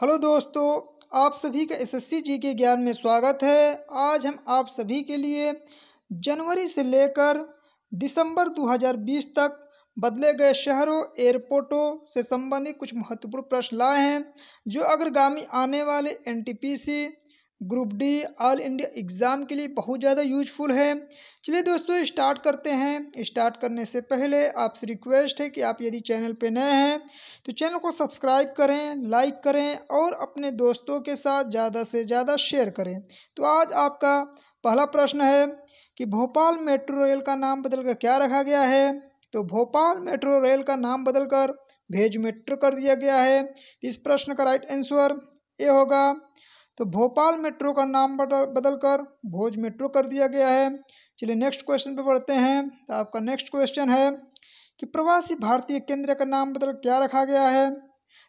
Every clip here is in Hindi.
हेलो दोस्तों आप सभी का एसएससी जी के ज्ञान में स्वागत है आज हम आप सभी के लिए जनवरी से लेकर दिसंबर 2020 तक बदले गए शहरों एयरपोर्टों से संबंधित कुछ महत्वपूर्ण प्रश्न लाए हैं जो अग्रगामी आने वाले NTPC group D all India exam के लिए बहुत ज़्यादा यूजफुल है चलिए दोस्तों स्टार्ट करते हैं स्टार्ट करने से पहले आपसे रिक्वेस्ट है कि आप यदि चैनल पर नए हैं तो चैनल को सब्सक्राइब करें लाइक करें और अपने दोस्तों के साथ ज़्यादा से ज़्यादा शेयर करें तो आज आपका पहला प्रश्न है कि भोपाल मेट्रो रेल का नाम बदलकर क्या रखा गया है तो भोपाल मेट्रो रेल का नाम बदलकर भेज मेट्रो कर दिया गया है इस प्रश्न का राइट आंसर ए होगा तो भोपाल मेट्रो का नाम बदल कर भोज मेट्रो कर दिया गया है चलिए नेक्स्ट क्वेश्चन पे बढ़ते हैं तो आपका नेक्स्ट क्वेश्चन है कि प्रवासी भारतीय केंद्र का नाम बदल क्या रखा गया है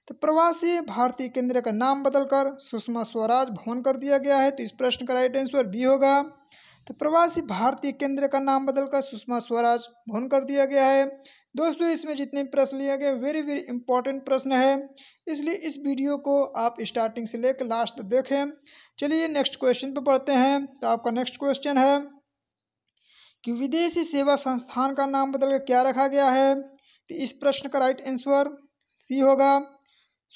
तो प्रवासी भारतीय केंद्र का नाम बदलकर सुषमा स्वराज भवन कर दिया गया है तो इस प्रश्न का राइट आंसर बी होगा तो प्रवासी भारतीय केंद्र का नाम बदलकर सुषमा स्वराज भवन कर दिया गया है दोस्तों इसमें जितने प्रश्न लिए गए वेरी वेरी इंपॉर्टेंट प्रश्न है इसलिए इस वीडियो को आप स्टार्टिंग से लेकर लास्ट तक देखें चलिए नेक्स्ट क्वेश्चन पर पढ़ते हैं तो आपका नेक्स्ट क्वेश्चन है कि विदेशी सेवा संस्थान का नाम बदलकर क्या रखा गया है तो इस प्रश्न का राइट आंसर सी होगा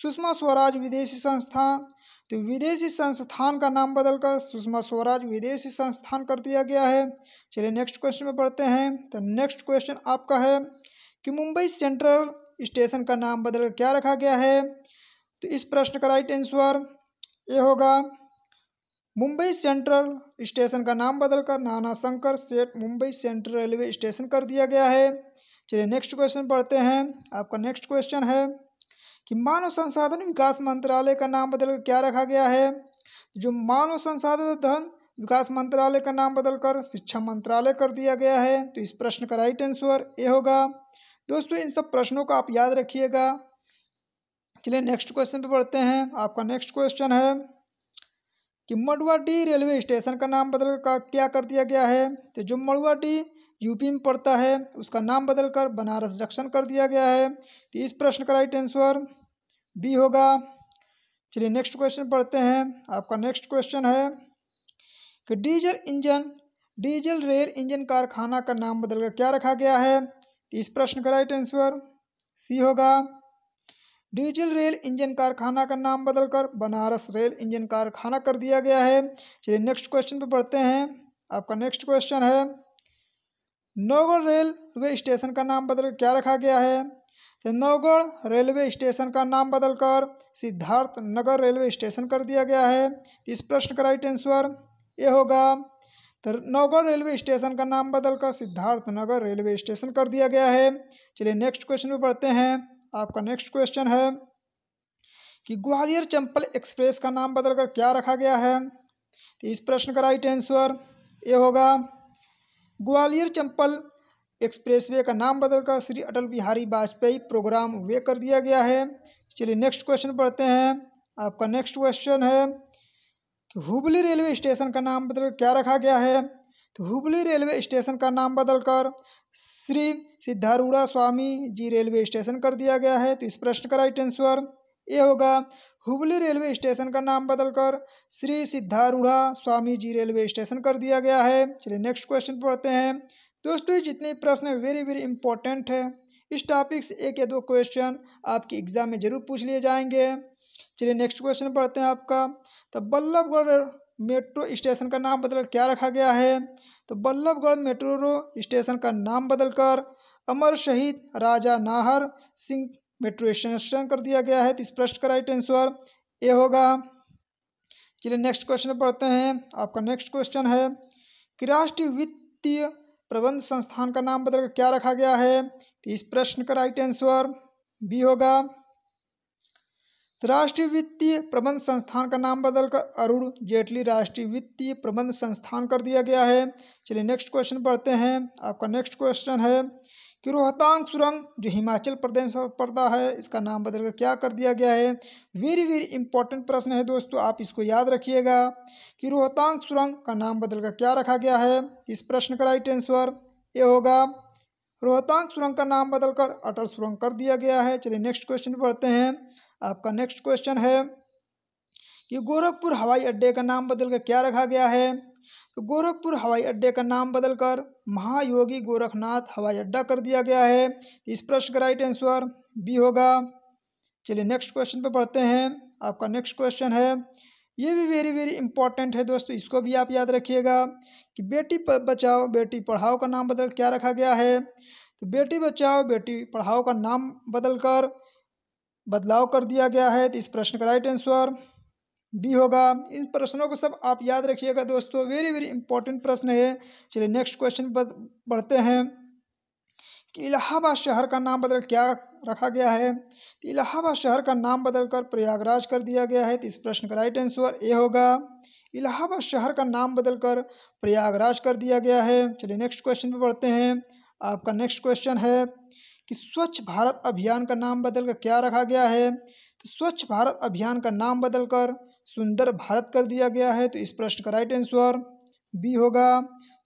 सुषमा स्वराज विदेशी संस्थान तो विदेशी संस्थान का नाम बदलकर सुषमा स्वराज विदेशी संस्थान कर दिया गया है चलिए नेक्स्ट क्वेश्चन में पढ़ते हैं तो नेक्स्ट क्वेश्चन आपका है कि मुंबई सेंट्रल स्टेशन का नाम बदल क्या रखा गया है तो इस प्रश्न का राइट आंसर ये होगा मुंबई सेंट्रल स्टेशन का नाम बदलकर नाना शंकर सेठ मुंबई सेंट्रल रेलवे स्टेशन कर दिया गया है चलिए नेक्स्ट क्वेश्चन पढ़ते हैं आपका नेक्स्ट क्वेश्चन है कि मानव संसाधन विकास मंत्रालय का नाम बदलकर क्या रखा गया है जो मानव संसाधन धन विकास मंत्रालय का नाम बदलकर शिक्षा मंत्रालय कर दिया गया है तो इस प्रश्न का राइट आंसर ये होगा दोस्तों इन सब प्रश्नों को आप याद रखिएगा चलिए नेक्स्ट क्वेश्चन पे पढ़ते हैं आपका नेक्स्ट क्वेश्चन है कि डी रेलवे स्टेशन का नाम बदल का क्या कर दिया गया है तो जो मड़ुआ डी यूपी में पड़ता है उसका नाम बदलकर बनारस जंक्शन कर दिया गया है तो इस प्रश्न का राइट आंसर बी होगा चलिए नेक्स्ट क्वेश्चन पढ़ते हैं आपका नेक्स्ट क्वेश्चन है कि diesel engine diesel rail engine कारखाना का नाम बदलकर क्या रखा गया है इस प्रश्न का राइट आंसर सी होगा डीजल रेल इंजन कारखाना का नाम बदलकर बनारस रेल इंजन कारखाना कर दिया गया है चलिए नेक्स्ट क्वेश्चन पर पढ़ते हैं आपका नेक्स्ट क्वेश्चन है नौगढ़ रेलवे स्टेशन का नाम बदलकर क्या रखा गया है तो नौगढ़ रेलवे स्टेशन का नाम बदलकर सिद्धार्थ नगर रेलवे स्टेशन कर दिया गया है इस प्रश्न का राइट आंसर ये होगा तो नौगढ़ रेलवे स्टेशन का नाम बदलकर सिद्धार्थ नगर रेलवे स्टेशन कर दिया गया है चलिए नेक्स्ट क्वेश्चन में पढ़ते हैं आपका नेक्स्ट क्वेश्चन है कि ग्वालियर चंपल एक्सप्रेस का नाम बदलकर क्या रखा गया है तो इस प्रश्न का राइट आंसर ये होगा ग्वालियर चंपल एक्सप्रेसवे का नाम बदलकर श्री अटल बिहारी वाजपेयी प्रोग्राम वे कर दिया गया है चलिए नेक्स्ट क्वेश्चन पढ़ते हैं आपका नेक्स्ट क्वेश्चन है तो हुबली रेलवे स्टेशन का नाम बदल क्या रखा गया है तो हुबली रेलवे स्टेशन का नाम बदलकर श्री सिद्धारूढ़ा स्वामी जी रेलवे स्टेशन कर दिया गया है तो इस प्रश्न का राइट आंसर ये होगा हुबली रेलवे स्टेशन का नाम बदलकर श्री सिद्धारूढ़ा स्वामी जी रेलवे स्टेशन कर दिया गया है चलिए नेक्स्ट क्वेश्चन पढ़ते हैं दोस्तों जितने प्रश्न वेरी वेरी इंपॉर्टेंट है इस टॉपिक से एक या दो क्वेश्चन आपके एग्जाम में जरूर पूछ लिए जाएंगे चलिए नेक्स्ट क्वेश्चन पढ़ते हैं आपका तो बल्लभगढ़ मेट्रो स्टेशन का नाम बदल क्या रखा गया है तो बल्लभगढ़ मेट्रो स्टेशन का नाम बदलकर अमर शहीद राजा नाहर सिंह मेट्रो स्टेशन कर दिया गया है तो इस प्रश्न का राइट आंसर ए होगा चलिए नेक्स्ट क्वेश्चन पढ़ते हैं आपका नेक्स्ट क्वेश्चन है कि राष्ट्रीय वित्तीय प्रबंध संस्थान का नाम बदलकर क्या रखा गया है तो इस प्रश्न का राइट आंसर बी होगा राष्ट्रीय वित्तीय प्रबंध संस्थान का नाम बदलकर अरुण जेटली राष्ट्रीय वित्तीय प्रबंध संस्थान कर दिया गया है चलिए नेक्स्ट क्वेश्चन पढ़ते हैं आपका नेक्स्ट क्वेश्चन है कि रोहतांग सुरंग जो हिमाचल प्रदेश में पड़ता है इसका नाम बदलकर क्या कर दिया गया है वेरी वेरी इंपॉर्टेंट प्रश्न है दोस्तों आप इसको याद रखिएगा कि रोहतांग सुरंग का नाम बदलकर क्या रखा गया है इस प्रश्न का राइट आंसर ये होगा रोहतांग सुरंग का नाम बदलकर अटल सुरंग कर दिया गया है चलिए नेक्स्ट क्वेश्चन पढ़ते हैं आपका नेक्स्ट क्वेश्चन है कि गोरखपुर हवाई अड्डे का नाम बदलकर क्या रखा गया है तो गोरखपुर हवाई अड्डे का नाम बदलकर महायोगी गोरखनाथ हवाई अड्डा कर दिया गया है इस प्रश्न का राइट आंसर बी होगा चलिए नेक्स्ट क्वेश्चन पे पढ़ते हैं आपका नेक्स्ट क्वेश्चन है ये भी वेरी वेरी इंपॉर्टेंट है दोस्तों इसको भी आप याद रखिएगा कि बेटी बचाओ बेटी पढ़ाओ का नाम बदल क्या रखा गया है तो बेटी बचाओ बेटी पढ़ाओ का नाम बदलकर बदलाव कर दिया गया है तो इस प्रश्न का राइट आंसर बी होगा इन प्रश्नों को सब आप याद रखिएगा दोस्तों वेरी वेरी इंपॉर्टेंट प्रश्न है चलिए नेक्स्ट क्वेश्चन पढ़ते बढ़ते हैं कि इलाहाबाद शहर का नाम बदल क्या रखा गया है तो इलाहाबाद शहर का नाम बदलकर प्रयागराज कर दिया गया है तो इस प्रश्न का राइट आंसर ए होगा इलाहाबाद शहर का नाम बदलकर प्रयागराज कर दिया गया है चलिए नेक्स्ट क्वेश्चन पर बढ़ते हैं आपका नेक्स्ट क्वेश्चन है कि स्वच्छ भारत अभियान का नाम बदलकर क्या रखा गया है तो स्वच्छ भारत अभियान का नाम बदलकर सुंदर भारत कर दिया गया है तो इस प्रश्न का राइट आंसर बी होगा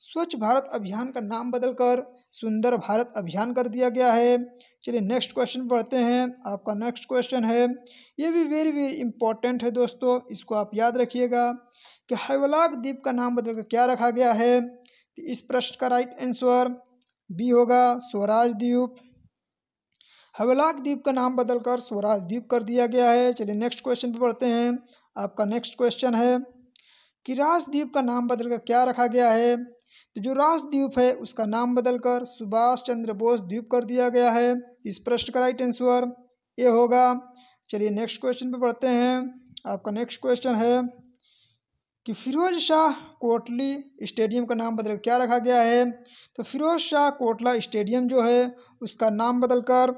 स्वच्छ भारत अभियान का नाम बदलकर सुंदर भारत अभियान कर दिया गया है चलिए नेक्स्ट क्वेश्चन पढ़ते हैं आपका नेक्स्ट क्वेश्चन है ये भी वेरी वेरी इंपॉर्टेंट है दोस्तों इसको आप याद रखिएगा कि हैवलाक द्वीप का नाम बदलकर क्या रखा गया है तो इस प्रश्न का राइट आंसर बी होगा स्वराज द्वीप हवेलाक द्वीप का नाम बदलकर स्वराज द्वीप कर दिया गया है चलिए नेक्स्ट क्वेश्चन पर पढ़ते हैं आपका नेक्स्ट क्वेश्चन है कि राजद्वीप का नाम बदलकर क्या रखा गया है तो जो द्वीप है उसका नाम बदलकर सुभाष चंद्र बोस द्वीप कर दिया गया है इस प्रश्न का राइट आंसर ये होगा चलिए नेक्स्ट क्वेश्चन पर पढ़ते हैं आपका नेक्स्ट क्वेश्चन है कि फिरोज शाह कोटली स्टेडियम का नाम बदलकर क्या रखा गया है तो फिरोज शाह कोटला स्टेडियम जो है उसका नाम बदलकर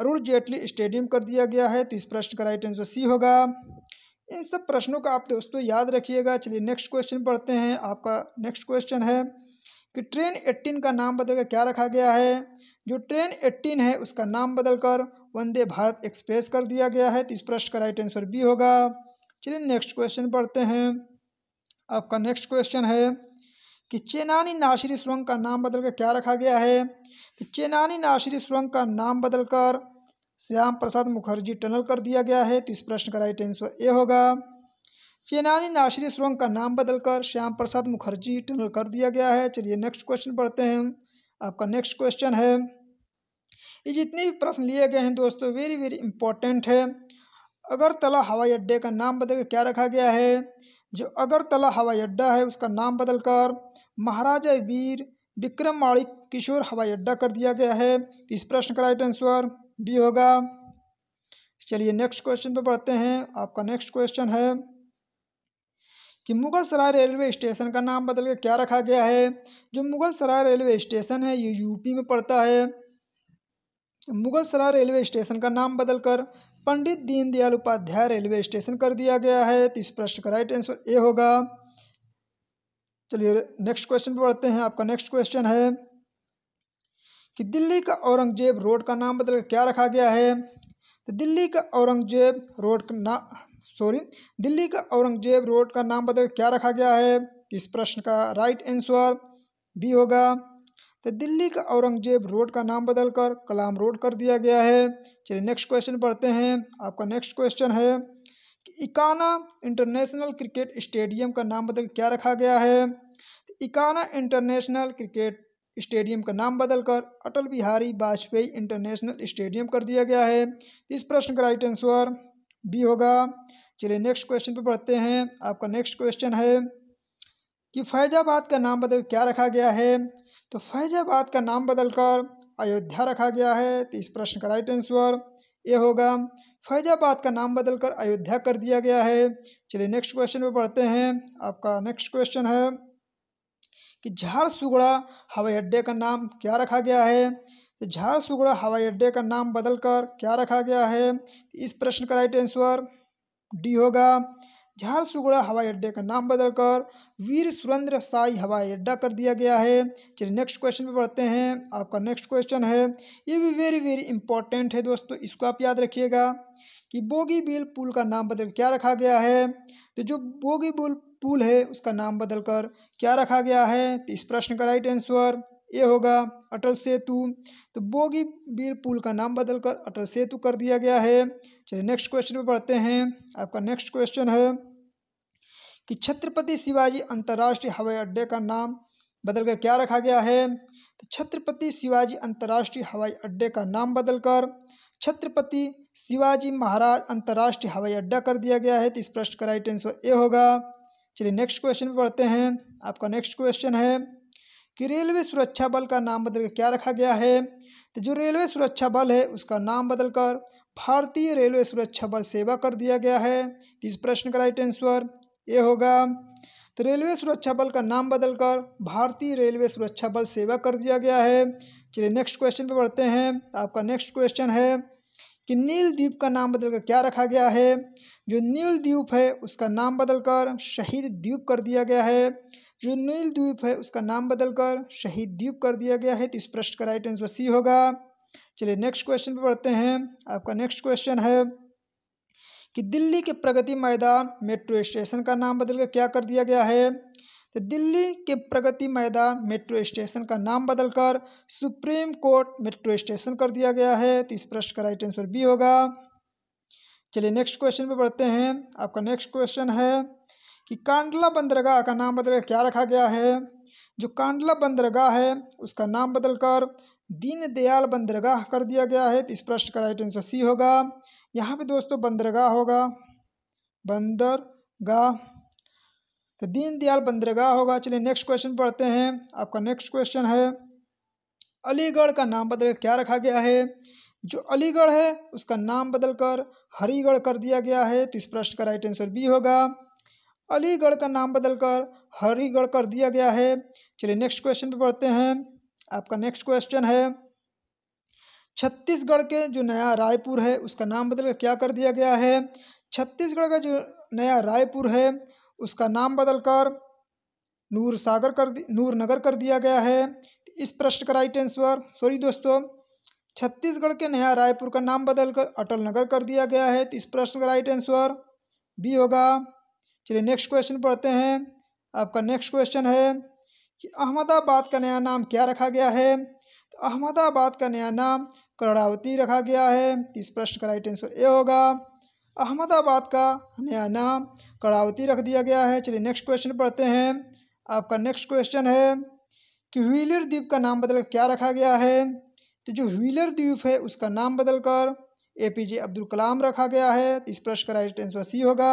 अरुण जेटली स्टेडियम कर दिया गया है तो इस प्रश्न का राइट आंसर सी होगा इन सब प्रश्नों का आप दोस्तों याद रखिएगा चलिए नेक्स्ट क्वेश्चन पढ़ते हैं आपका नेक्स्ट क्वेश्चन है कि ट्रेन एट्टीन का नाम बदलकर क्या रखा गया है जो ट्रेन एट्टीन है उसका नाम बदलकर वंदे भारत एक्सप्रेस कर दिया गया है तो इस प्रश्न का राइट आंसर बी होगा चलिए नेक्स्ट क्वेश्चन पढ़ते हैं आपका नेक्स्ट क्वेश्चन है कि चेनानी नाशरी सुरंग का नाम बदलकर क्या रखा गया है तो चेनानी नाशरी सुरंग का नाम बदलकर श्याम प्रसाद मुखर्जी टनल कर दिया गया है तो इस प्रश्न का राइट आंसर ए होगा चेनानी नाशरी सुरंग का नाम बदलकर श्याम प्रसाद मुखर्जी टनल कर दिया गया है चलिए नेक्स्ट क्वेश्चन पढ़ते हैं आपका नेक्स्ट क्वेश्चन है ये जितने भी प्रश्न लिए गए हैं दोस्तों वेरी वेरी इंपॉर्टेंट है अगरतला हवाई अड्डे का नाम बदल क्या रखा गया है जो अगरतला हवाई अड्डा है उसका नाम बदलकर महाराजा वीर विक्रम माणिक किशोर हवाई अड्डा कर दिया गया है तो इस प्रश्न का राइट आंसर बी होगा चलिए नेक्स्ट क्वेश्चन पे पढ़ते हैं आपका नेक्स्ट क्वेश्चन है कि मुगल सराय रेलवे स्टेशन का नाम बदल के क्या रखा गया है जो मुगल सराय रेलवे स्टेशन है ये यूपी में पड़ता है मुगल सराय रेलवे स्टेशन का नाम बदलकर पंडित दीनदयाल उपाध्याय रेलवे स्टेशन कर दिया गया है तो इस प्रश्न का राइट आंसर ए होगा चलिए नेक्स्ट क्वेश्चन पर पढ़ते हैं आपका नेक्स्ट क्वेश्चन है कि दिल्ली का औरंगजेब रोड का नाम बदलकर क्या रखा गया है तो दिल्ली का औरंगजेब रोड का ना सॉरी दिल्ली का औरंगजेब रोड का नाम बदलकर क्या रखा गया है इस प्रश्न का राइट आंसर बी होगा तो दिल्ली का औरंगजेब रोड का नाम बदलकर कलाम रोड कर दिया गया है चलिए नेक्स्ट क्वेश्चन पढ़ते हैं आपका नेक्स्ट क्वेश्चन है कि इकाना इंटरनेशनल क्रिकेट स्टेडियम का नाम बदल क्या रखा गया है तो इकाना इंटरनेशनल क्रिकेट स्टेडियम का नाम बदलकर अटल बिहारी वाजपेयी इंटरनेशनल स्टेडियम कर दिया गया है इस प्रश्न का राइट आंसर बी होगा चलिए नेक्स्ट क्वेश्चन पर पढ़ते हैं आपका नेक्स्ट क्वेश्चन है कि फैजाबाद का नाम बदल क्या रखा गया है तो फैजाबाद का नाम बदलकर अयोध्या रखा गया है तो इस प्रश्न का राइट आंसर ए होगा फैजाबाद का नाम बदलकर अयोध्या कर दिया गया है चलिए नेक्स्ट क्वेश्चन पर पढ़ते हैं आपका नेक्स्ट क्वेश्चन है कि झारसुगड़ा हवाई अड्डे का नाम क्या रखा गया है तो झारसुगड़ा हवाई अड्डे का नाम बदलकर क्या रखा गया है तो इस प्रश्न का राइट आंसर डी होगा झारसुगड़ा हवाई अड्डे का नाम बदलकर वीर सुरेंद्र साई हवाई अड्डा कर दिया गया है चलिए नेक्स्ट क्वेश्चन पे बढ़ते हैं आपका नेक्स्ट क्वेश्चन है ये भी वेरी वेरी इंपॉर्टेंट है दोस्तों इसको आप याद रखिएगा कि बोगीबिल पुल का नाम बदल क्या रखा गया है तो जो बोगीबिल पुल है उसका नाम बदलकर क्या रखा गया है तो इस प्रश्न का राइट आंसर ये होगा अटल सेतु तो बोगी बीर पुल का नाम बदलकर अटल सेतु कर दिया गया है चलिए नेक्स्ट क्वेश्चन पे पढ़ते हैं आपका नेक्स्ट क्वेश्चन है कि छत्रपति शिवाजी अंतर्राष्ट्रीय हवाई अड्डे का नाम बदलकर क्या रखा गया है तो छत्रपति शिवाजी अंतर्राष्ट्रीय हवाई अड्डे का नाम बदलकर छत्रपति शिवाजी महाराज अंतर्राष्ट्रीय हवाई अड्डा कर दिया गया है तो इस प्रश्न का राइट आंसर ए होगा चलिए नेक्स्ट क्वेश्चन पे पढ़ते हैं आपका नेक्स्ट क्वेश्चन है कि रेलवे सुरक्षा बल का नाम बदल क्या रखा गया है तो जो रेलवे सुरक्षा बल है उसका नाम बदलकर भारतीय रेलवे सुरक्षा बल सेवा कर दिया गया है तो इस प्रश्न का राइट आंसर ये होगा तो रेलवे सुरक्षा बल का नाम बदलकर भारतीय रेलवे सुरक्षा बल सेवा कर दिया गया है चलिए नेक्स्ट क्वेश्चन पे पढ़ते हैं आपका नेक्स्ट क्वेश्चन है कि नील द्वीप का नाम बदलकर क्या रखा गया है जो नील द्वीप है उसका नाम बदलकर शहीद द्वीप कर दिया गया है जो नील द्वीप है उसका नाम बदलकर शहीद द्वीप कर दिया गया है तो इस प्रश्न का राइट आंसर सी होगा चलिए नेक्स्ट क्वेश्चन पर पढ़ते हैं आपका नेक्स्ट क्वेश्चन है कि दिल्ली के प्रगति मैदान मेट्रो स्टेशन का नाम बदलकर क्या कर दिया गया है तो दिल्ली के प्रगति मैदान मेट्रो स्टेशन का नाम बदलकर सुप्रीम कोर्ट मेट्रो स्टेशन कर दिया गया है तो इस प्रश्न का राइट आंसर बी होगा चलिए नेक्स्ट क्वेश्चन पे बढ़ते हैं आपका नेक्स्ट क्वेश्चन है कि कांडला बंदरगाह का नाम बदलकर क्या रखा गया है जो कांडला बंदरगाह है उसका नाम बदलकर दीनदयाल बंदरगाह कर दिया गया है तो इस प्रश्न का राइट आंसर सी होगा यहाँ पे दोस्तों बंदरगाह होगा बंदरगाह तो दीनदयाल बंदरगाह होगा चलिए नेक्स्ट क्वेश्चन पढ़ते हैं आपका नेक्स्ट क्वेश्चन है अलीगढ़ का नाम बदल क्या रखा गया है जो अलीगढ़ है उसका नाम बदलकर हरीगढ़ कर दिया गया है तो इस प्रश्न का राइट आंसर बी होगा अलीगढ़ का नाम बदलकर हरीगढ़ कर दिया गया है चलिए नेक्स्ट क्वेश्चन पे पढ़ते हैं आपका नेक्स्ट क्वेश्चन है छत्तीसगढ़ के जो नया रायपुर है उसका नाम बदलकर क्या कर दिया गया है छत्तीसगढ़ का जो नया रायपुर है उसका नाम बदलकर नूर सागर कर नूर नगर कर दिया गया है इस प्रश्न का राइट आंसर सॉरी दोस्तों छत्तीसगढ़ के नया रायपुर का नाम बदलकर अटल नगर कर दिया गया है तो इस प्रश्न का राइट आंसर बी होगा चलिए नेक्स्ट क्वेश्चन पढ़ते हैं आपका नेक्स्ट क्वेश्चन है कि अहमदाबाद का नया नाम क्या रखा गया है तो अहमदाबाद का नया नाम करणावती रखा गया है तो इस प्रश्न का राइट आंसर ए होगा अहमदाबाद का नया नाम कड़ावती रख दिया गया है चलिए नेक्स्ट क्वेश्चन पढ़ते हैं आपका नेक्स्ट क्वेश्चन है कि व्हीलर द्वीप का नाम बदल क्या रखा गया है तो जो व्हीलर द्वीप है उसका नाम बदलकर ए पी जे अब्दुल कलाम रखा गया है तो इस प्रश्न का राइट आंसर सी होगा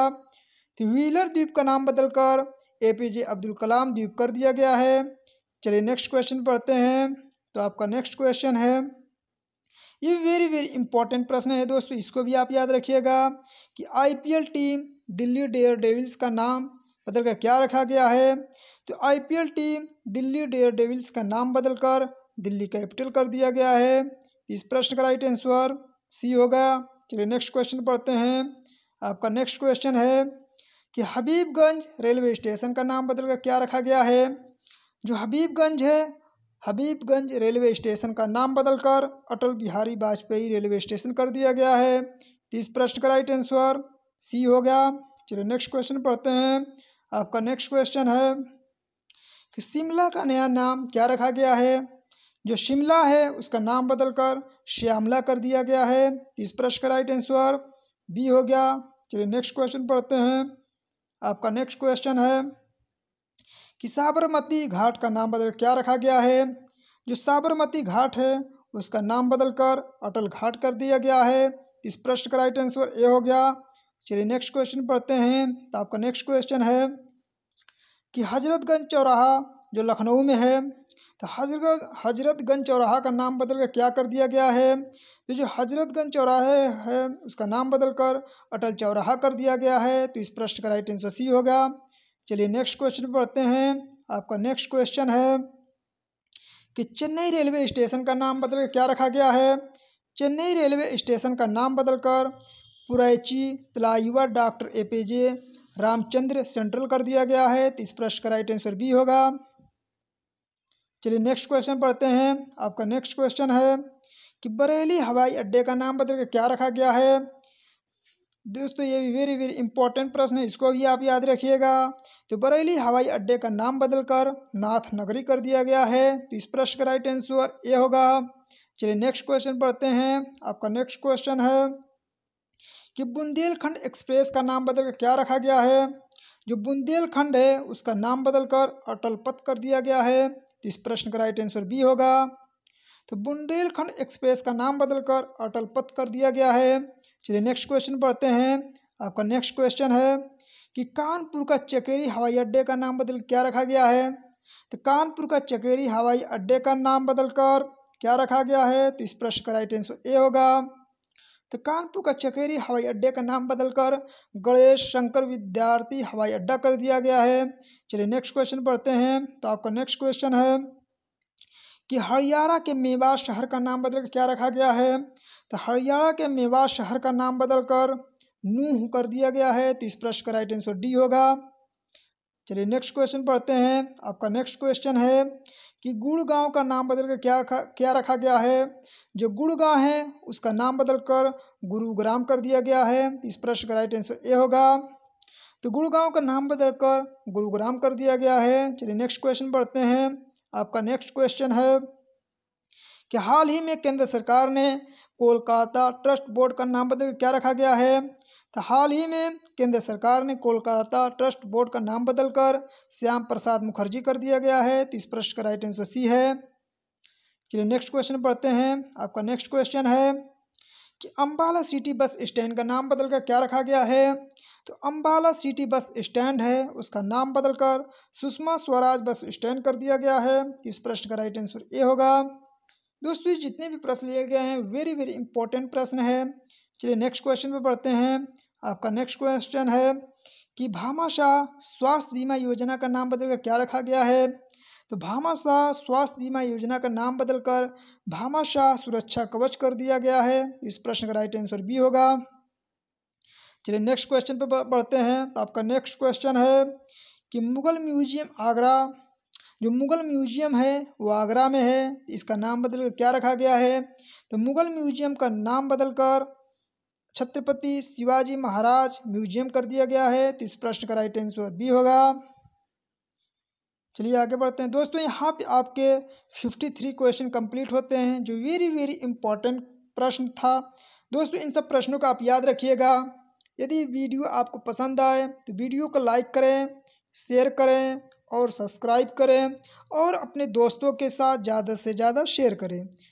तो व्हीलर द्वीप का नाम बदलकर ए पी जे अब्दुल कलाम द्वीप कर दिया गया है चलिए नेक्स्ट क्वेश्चन पढ़ते हैं तो आपका नेक्स्ट क्वेश्चन है ये वेरी वेरी इंपॉर्टेंट प्रश्न है दोस्तों इसको भी आप याद रखिएगा कि IPL team Delhi Daredevils का नाम बदलकर क्या रखा गया है तो IPL team Delhi Daredevils का नाम बदलकर दिल्ली कैपिटल कर दिया गया है इस प्रश्न का राइट आंसर सी होगा चलिए नेक्स्ट क्वेश्चन पढ़ते हैं आपका नेक्स्ट क्वेश्चन है कि हबीबगंज रेलवे स्टेशन का नाम बदलकर क्या रखा गया है जो हबीबगंज है हबीबगंज रेलवे स्टेशन का नाम बदलकर अटल बिहारी वाजपेयी रेलवे स्टेशन कर दिया गया है इस प्रश्न का राइट आंसर सी हो गया चलिए नेक्स्ट क्वेश्चन पढ़ते हैं आपका नेक्स्ट क्वेश्चन है कि शिमला का नया नाम क्या रखा गया है जो शिमला है उसका नाम बदलकर श्यामला कर दिया गया है इस प्रश्न का राइट आंसर बी हो गया चलिए नेक्स्ट क्वेश्चन पढ़ते हैं आपका नेक्स्ट क्वेश्चन है कि साबरमती घाट का नाम बदल क्या रखा गया है जो साबरमती घाट है उसका नाम बदलकर अटल घाट कर दिया गया है इस प्रश्न का राइट आंसर ए हो गया चलिए नेक्स्ट क्वेश्चन पढ़ते हैं तो आपका नेक्स्ट क्वेश्चन है कि हजरतगंज चौराहा जो लखनऊ में है तो हजरत हजरतगंज चौराहा का नाम बदल कर क्या कर दिया गया है तो जो हजरतगंज चौराहे है उसका नाम बदलकर अटल चौराहा कर दिया गया है तो इस प्रश्न का राइट आंसर सी होगा चलिए नेक्स्ट क्वेश्चन पढ़ते हैं आपका नेक्स्ट क्वेश्चन है कि चेन्नई रेलवे स्टेशन का नाम बदल कर क्या रखा गया है चेन्नई रेलवे स्टेशन का नाम बदलकर Puratchi Thalaivar doctor A P J Ramachandran central कर दिया गया है तो इस प्रश्न का राइट आंसर बी होगा चलिए नेक्स्ट क्वेश्चन पढ़ते हैं आपका नेक्स्ट क्वेश्चन है कि बरेली हवाई अड्डे का नाम बदल क्या रखा गया है दोस्तों ये भी वेरी वेरी इंपॉर्टेंट प्रश्न है इसको भी आप याद रखिएगा तो बरेली हवाई अड्डे का नाम बदलकर नाथ नगरी कर दिया गया है तो इस प्रश्न का राइट आंसर ए होगा चलिए नेक्स्ट क्वेश्चन पढ़ते हैं आपका नेक्स्ट क्वेश्चन है कि बुंदेलखंड एक्सप्रेस का नाम बदलकर क्या रखा गया है जो बुंदेलखंड है उसका नाम बदलकर अटल पथ कर दिया गया है तो इस प्रश्न का राइट आंसर बी होगा तो बुंदेलखंड एक्सप्रेस का नाम बदलकर अटल पथ कर दिया गया है चलिए नेक्स्ट क्वेश्चन पढ़ते हैं आपका नेक्स्ट क्वेश्चन है कि कानपुर का चकेरी हवाई अड्डे का नाम बदल क्या रखा गया है तो कानपुर का चकेरी हवाई अड्डे का नाम बदलकर क्या रखा गया है तो इस प्रश्न का राइट आंसर ए होगा तो कानपुर का चकेरी हवाई अड्डे का नाम बदलकर गणेश शंकर विद्यार्थी हवाई अड्डा कर दिया गया है चलिए नेक्स्ट क्वेश्चन पढ़ते हैं तो आपका नेक्स्ट क्वेश्चन है कि हरियाणा के मेवात शहर का नाम बदलकर क्या रखा गया है तो हरियाणा के मेवात शहर का नाम बदलकर नूह कर दिया गया है तो इस प्रश्न का राइट आंसर डी होगा चलिए नेक्स्ट क्वेश्चन पढ़ते हैं आपका नेक्स्ट क्वेश्चन है कि गुड़गांव का नाम बदल कर क्या क्या रखा गया है जो गुड़गांव है उसका नाम बदल कर गुरुग्राम कर दिया गया है इस प्रश्न का राइट आंसर ए होगा तो गुड़गांव का नाम बदलकर गुरुग्राम कर दिया गया है चलिए नेक्स्ट क्वेश्चन पढ़ते हैं आपका नेक्स्ट क्वेश्चन है कि हाल ही में केंद्र सरकार ने कोलकाता ट्रस्ट बोर्ड का नाम बदल क्या रखा गया है तो हाल ही में केंद्र सरकार ने कोलकाता ट्रस्ट बोर्ड का नाम बदलकर श्याम प्रसाद मुखर्जी कर दिया गया है तो इस प्रश्न का राइट आंसर सी है चलिए नेक्स्ट क्वेश्चन पढ़ते हैं आपका नेक्स्ट क्वेश्चन है कि अम्बाला सिटी बस स्टैंड का नाम बदलकर क्या रखा गया है तो अम्बाला सिटी बस स्टैंड है उसका नाम बदलकर सुषमा स्वराज बस स्टैंड कर दिया गया है तो इस प्रश्न का राइट आंसर ए होगा दोस्तों जितने भी प्रश्न लिए गए हैं वेरी वेरी इंपॉर्टेंट प्रश्न है चलिए नेक्स्ट क्वेश्चन पर पढ़ते हैं आपका नेक्स्ट क्वेश्चन है कि भामाशाह स्वास्थ्य बीमा योजना का नाम बदलकर क्या रखा गया है तो भामाशाह स्वास्थ्य बीमा योजना का नाम बदलकर भामाशाह सुरक्षा कवच कर दिया गया है इस प्रश्न का राइट आंसर बी होगा चलिए नेक्स्ट क्वेश्चन पर बढ़ते हैं तो आपका नेक्स्ट क्वेश्चन है कि मुगल म्यूजियम आगरा जो मुगल म्यूजियम है वो आगरा में है इसका नाम बदलकर क्या रखा गया है तो मुगल म्यूजियम का नाम बदलकर छत्रपति शिवाजी महाराज म्यूजियम कर दिया गया है तो इस प्रश्न का राइट आंसर बी होगा चलिए आगे बढ़ते हैं दोस्तों यहाँ पे आपके 53 क्वेश्चन कंप्लीट होते हैं जो वेरी वेरी इंपॉर्टेंट प्रश्न था दोस्तों इन सब प्रश्नों का आप याद रखिएगा यदि वीडियो आपको पसंद आए तो वीडियो को लाइक करें शेयर करें और सब्सक्राइब करें और अपने दोस्तों के साथ ज़्यादा से ज़्यादा शेयर करें